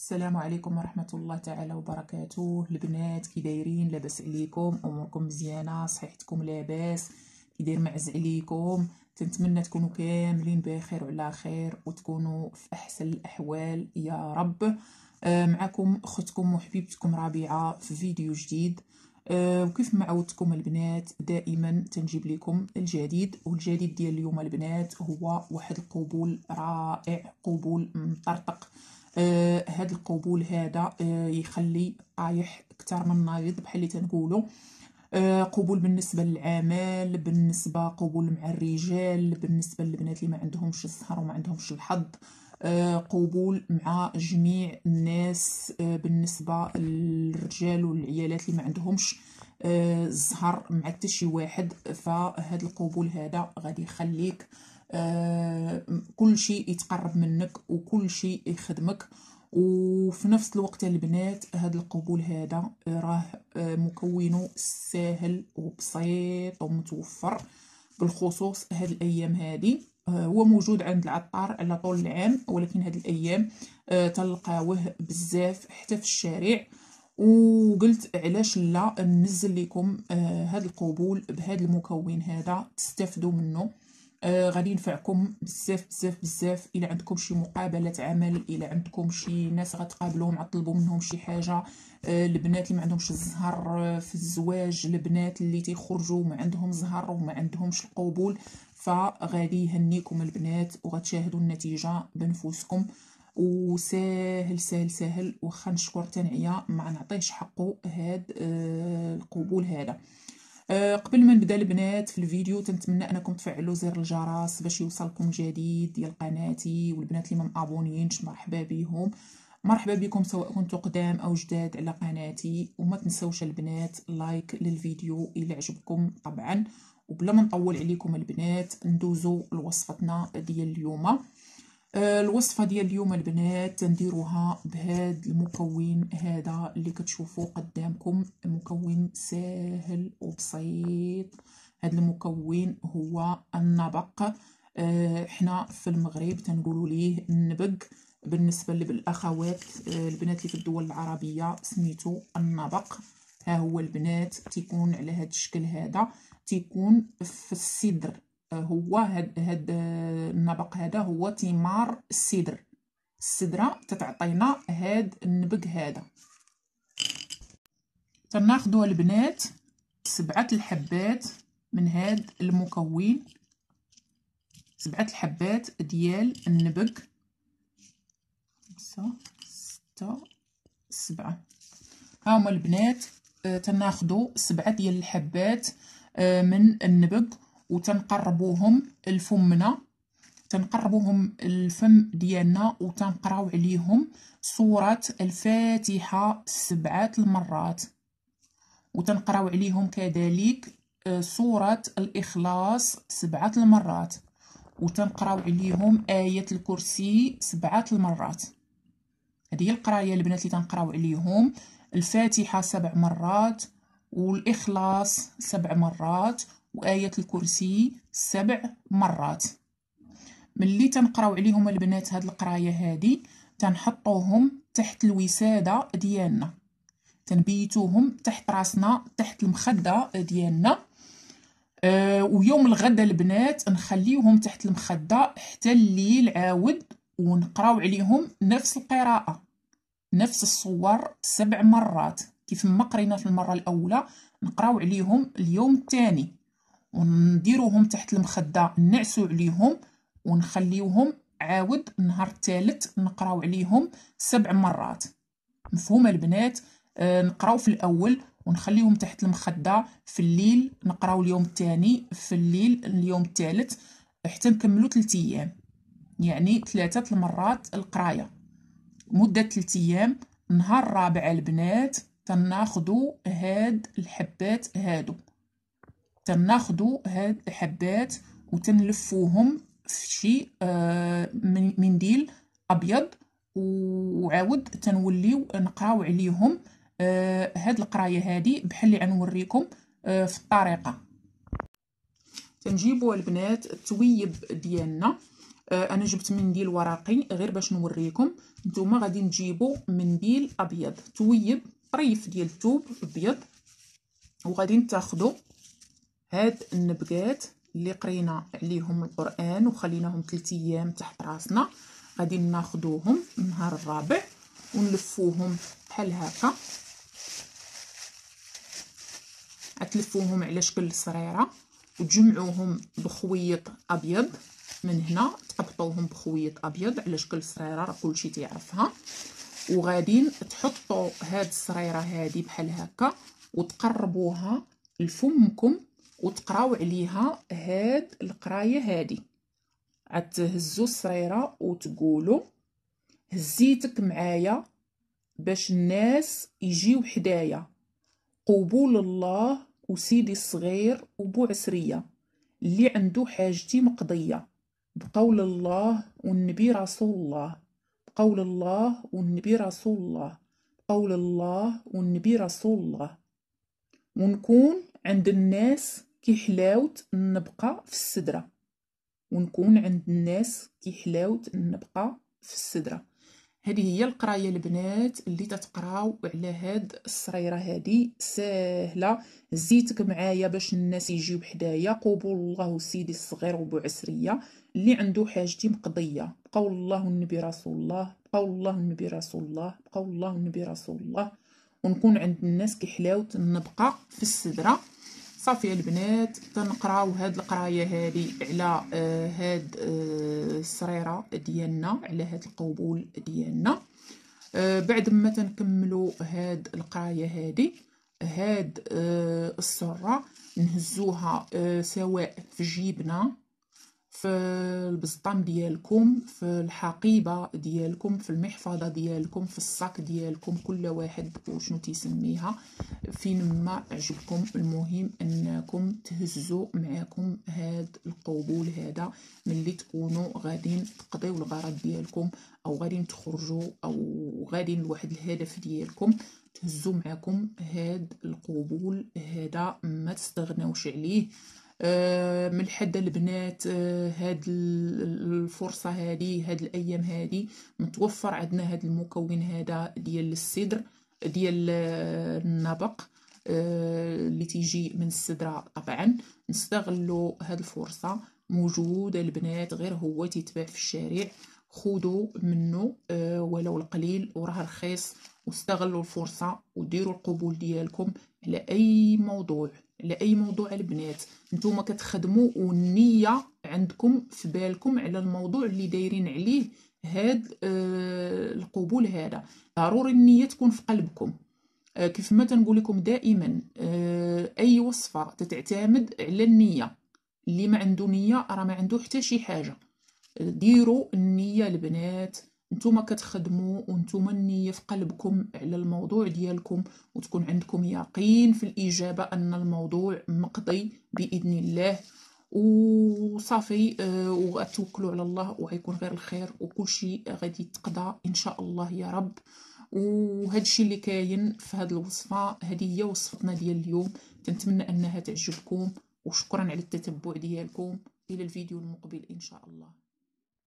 السلام عليكم ورحمة الله تعالى وبركاته البنات كي دايرين لاباس عليكم اموركم مزيانه صحتكم لاباس كي داير معز عليكم تنتمنى تكونوا كاملين بخير وعلى خير وتكونوا في احسن الاحوال يا رب آه، معكم اختكم وحبيبتكم رابعة في فيديو جديد آه، وكيف ما عودتكم البنات دائما تنجيب لكم الجديد والجديد ديال اليوم البنات هو واحد القبول رائع قبول مطرطق هذا آه، هاد القبول هذا آه يخلي طايح اكثر من نايض بحال اللي تنقولوا آه قبول بالنسبه للعمل بالنسبه قبول مع الرجال بالنسبه للبنات اللي ما عندهمش السهر وما عندهمش الحظ آه، قبول مع جميع الناس آه، بالنسبه للرجال والعيالات اللي ما عندهمش الزهر مع حتى شي واحد فهاد القبول هذا غادي يخليك آه، كل شيء يتقرب منك وكل شيء يخدمك وفي نفس الوقت البنات هذا القبول هذا آه، راه آه، مكونه ساهل وبسيط ومتوفر بالخصوص هاد الايام هذه هو موجود عند العطار على طول العام ولكن هاد الايام تلقاوه بزاف حتى في الشارع وقلت علاش لا ننزل لكم هاد القبول بهاد المكون هذا تستفدوا منه آه، غادي ينفعكم بزاف بزاف بزاف الى عندكم شي مقابلات عمل الى عندكم شي ناس غتقابلوهم عطلبوا منهم شي حاجه آه، البنات اللي ما عندهمش الزهر آه، في الزواج البنات اللي تيخرجوا ما عندهم زهر وما عندهمش القبول فغادي يهنيكم البنات وغتشاهدوا النتيجه بنفوسكم وساهل ساهل ساهل واخا نشكر تنعيا ما نعطيهش حقه هاد القبول هذا آه، قبل ما نبدا البنات في الفيديو تنتمنى انكم تفعلوا زر الجرس باش يوصلكم جديد ديال قناتي والبنات اللي ما مابونيينش مرحبا بهم مرحبا بكم سواء كنتوا قدام او جداد على قناتي وما تنسوش البنات لايك للفيديو الى عجبكم طبعا وبلا ما نطول عليكم البنات ندوزو لوصفتنا ديال اليوم آه، الوصفه ديال اليوم البنات نديروها بهاد المكون هذا اللي كتشوفوا قدامكم مكون سهل وبسيط هاد المكون هو النبق احنا آه، حنا في المغرب تنقولوا ليه النبق بالنسبه للاخوات آه، البنات اللي في الدول العربيه سميتو النبق ها هو البنات تيكون على هاد الشكل هذا تيكون في الصدر هو هاد, هاد النبق هذا هو ثمار السدر السدره تتعطينا هاد النبق هذا تناخذوا البنات سبعه الحبات من هاد المكون سبعه الحبات ديال النبق خمسة ستة سبعة ها هما البنات آه، تناخذوا سبعه ديال الحبات آه، من النبق وتنقربوهم لفمنا تنقربوهم الفم ديالنا وتنقراو عليهم سورة الفاتحة سبعة المرات وتنقراو عليهم كذلك سورة آه، الإخلاص سبعة المرات وتنقراو عليهم آية الكرسي سبعة المرات هذه القرايه البنات اللي تنقراو عليهم الفاتحه سبع مرات والاخلاص سبع مرات وآية الكرسي سبع مرات ملي تنقراو عليهم البنات هاد القرايه هادي تنحطوهم تحت الوساده ديالنا تنبيتوهم تحت راسنا تحت المخده ديالنا أه ويوم الغدا البنات نخليوهم تحت المخده حتى الليل عاود ونقراو عليهم نفس القراءه نفس الصور سبع مرات كيف ما قرينا في المره الاولى نقراو عليهم اليوم الثاني ونديروهم تحت المخدة نعسو عليهم ونخليوهم عاود نهار الثالث نقراو عليهم سبع مرات مفهومه البنات آه، نقراو في الاول ونخليهم تحت المخده في الليل نقراو اليوم الثاني في الليل اليوم الثالث حتى نكملو 3 ايام يعني ثلاثه المرات القرايه مده 3 ايام نهار الرابع البنات تناخدو هاد الحبات هادو تناخدو هاد الحبات وتنلفوهم في شي آه، منديل ابيض وعاود تنوليو نقراو عليهم آه، هاد القرايه هادي بحال اللي غنوريكم آه، في الطريقه تنجيبوا البنات التويب ديالنا انا جبت منديل ورقي غير باش نوريكم نتوما غادي نجيبوا منديل ابيض تويب طريف ديال الثوب ابيض وغادي تاخذوا هاد النبقات اللي قرينا عليهم القران وخليناهم 3 ايام تحت راسنا غادي ناخذوهم النهار الرابع ونلفوهم بحال هكا غتلفوهم على شكل صريره وتجمعوهم بخويط ابيض من هنا تقبطوهم بخويط ابيض على شكل صريره راه كلشي تيعرفها وغادي تحطوا هاد الصريره هادي بحال هكا وتقربوها لفمكم وتقراو عليها هاد القرايه هادي عتهزو السريره وتقولوا هزيتك معايا باش الناس يجيو حدايا قبول الله وسيدي الصغير وبو عسريه اللي عنده حاجتي مقضيه بقول الله والنبي رسول الله بقول الله والنبي رسول الله بقول الله والنبي رسول الله ونكون عند الناس كيحلاوت نبقى في السدرة ونكون عند الناس كيحلاوت نبقى في السدرة هذه هي القرايه البنات اللي تتقراو على هاد السريره هادي سهله زيتك معايا باش الناس يجيو حدايا قبول الله سيدي الصغير وبو عسريه اللي عنده حاجتي مقضيه بقاو الله النبي رسول الله بقاو الله النبي رسول الله بقاو الله النبي رسول الله ونكون عند الناس كحلاوه نبقى في السدره صافي البنات تنقراو هاد القرايه هادي على آه، هاد آه، السريره ديالنا على هاد القبول ديالنا آه، بعد ما تنكملوا هاد القرايه هادي هاد السره نهزوها سواء في جيبنا في البسطام ديالكم في الحقيبة ديالكم في المحفظة ديالكم في الساك ديالكم كل واحد وشنو تيسميها فين ما عجبكم المهم انكم تهزوا معاكم هاد القبول هذا ملي تكونوا غادي تقضيو الغرض ديالكم او غادي تخرجوا او غادي لواحد الهدف ديالكم تهزوا معاكم هاد القبول هذا ما تستغناوش عليه آه، من حدا البنات آه، هاد الفرصة هادي هاد الأيام هادي متوفر عندنا هاد المكون هذا ديال السدر ديال آه، النبق اللي تيجي من السدرة طبعا نستغلوا هاد الفرصة موجودة البنات غير هو تيتباع في الشارع خذوا منه ولو القليل وراه رخيص واستغلوا الفرصة وديروا القبول ديالكم على اي موضوع على اي موضوع البنات نتوما كتخدموا والنيه عندكم في بالكم على الموضوع اللي دايرين عليه هاد آه القبول هذا ضروري النيه تكون في قلبكم آه كيف ما تنقول لكم دائما آه اي وصفه تتعتمد على النيه اللي ما عنده نيه راه ما عنده حتى شي حاجه ديروا النيه البنات نتوما كتخدموا وانتوما النيه في قلبكم على الموضوع ديالكم وتكون عندكم يقين في الاجابه ان الموضوع مقضي باذن الله وصافي آه، وغتوكلوا على الله وغيكون غير الخير وكلشي غادي يتقضى ان شاء الله يا رب وهذا الشيء اللي كاين في هذه الوصفه هذه هي وصفتنا ديال اليوم كنتمنى انها تعجبكم وشكرا على التتبع ديالكم الى الفيديو المقبل ان شاء الله